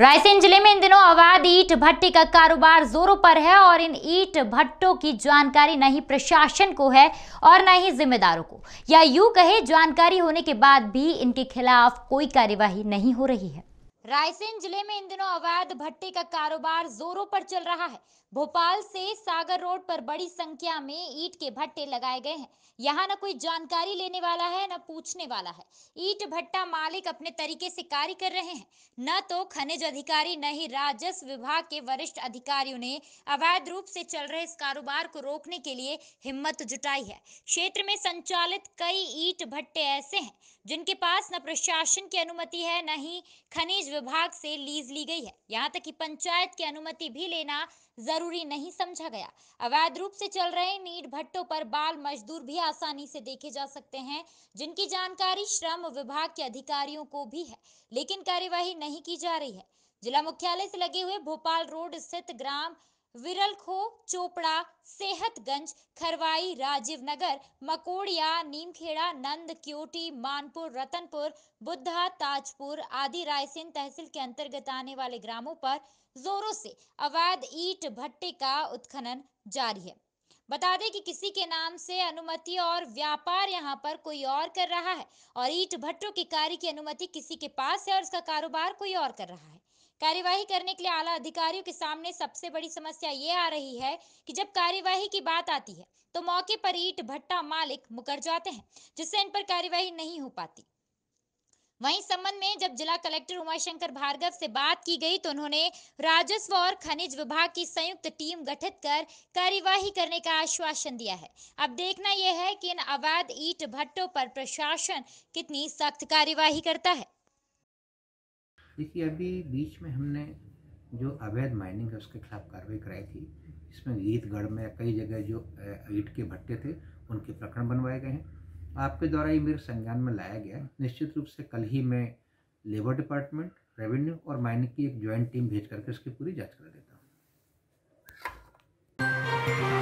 रायसेन जिले में इन दिनों अवैध ईट भट्टी का कारोबार जोरों पर है और इन ईट भट्टों की जानकारी न ही प्रशासन को है और न ही जिम्मेदारों को या यूं कहे जानकारी होने के बाद भी इनके खिलाफ कोई कार्यवाही नहीं हो रही है रायसेन जिले में इन दिनों अवैध भट्टे का कारोबार जोरों पर चल रहा है भोपाल से सागर रोड पर बड़ी संख्या में ईट के भट्टे लगाए गए हैं यहाँ न कोई जानकारी लेने वाला है न पूछने वाला है ईट भट्टा मालिक अपने तरीके से कार्य कर रहे हैं न तो खनिज अधिकारी न ही राजस्व विभाग के वरिष्ठ अधिकारियों ने अवैध रूप से चल रहे इस कारोबार को रोकने के लिए हिम्मत जुटाई है क्षेत्र में संचालित कई ईट भट्टे ऐसे हैं जिनके पास न प्रशासन की अनुमति है न ही खनिज विभाग से लीज ली गई है यहाँ तक कि पंचायत की अनुमति भी लेना जरूरी नहीं समझा गया अवैध रूप से चल रहे नीट भट्टों पर बाल मजदूर भी आसानी से देखे जा सकते हैं जिनकी जानकारी श्रम विभाग के अधिकारियों को भी है लेकिन कार्यवाही नहीं की जा रही है जिला मुख्यालय से लगे हुए भोपाल रोड स्थित ग्राम विरलखो चोपड़ा सेहतगंज खरवाई राजीव नगर मकोड़िया नीमखेड़ा नंद क्योटी मानपुर रतनपुर बुद्धा ताजपुर आदि रायसेन तहसील के अंतर्गत आने वाले ग्रामों पर जोरों से अवैध ईट भट्टे का उत्खनन जारी है बता दें कि किसी के नाम से अनुमति और व्यापार यहाँ पर कोई और कर रहा है और ईट भट्टों के कार्य की अनुमति किसी के पास है और उसका कारोबार कोई और कर रहा है कार्यवाही करने के लिए आला अधिकारियों के सामने सबसे बड़ी समस्या ये आ रही है कि जब कार्यवाही की बात आती है तो मौके पर ईट भट्टा मालिक मुकर जाते हैं जिससे इन पर कार्यवाही नहीं हो पाती वहीं संबंध में जब जिला कलेक्टर उमाशंकर भार्गव से बात की गई तो उन्होंने राजस्व और खनिज विभाग की संयुक्त टीम गठित कर कार्यवाही करने का आश्वासन दिया है अब देखना यह है कि इन अवैध ईट भट्टों पर प्रशासन कितनी सख्त कार्यवाही करता है देखिए अभी बीच में हमने जो अवैध माइनिंग है उसके खिलाफ कार्रवाई कराई थी इसमें गीतगढ़ में कई जगह जो ईट के भट्टे थे उनके प्रकरण बनवाए गए हैं आपके द्वारा ये मेरे संज्ञान में लाया गया निश्चित रूप से कल ही मैं लेबर डिपार्टमेंट रेवेन्यू और माइनिंग की एक ज्वाइंट टीम भेज करके इसकी पूरी जाँच करा देता हूँ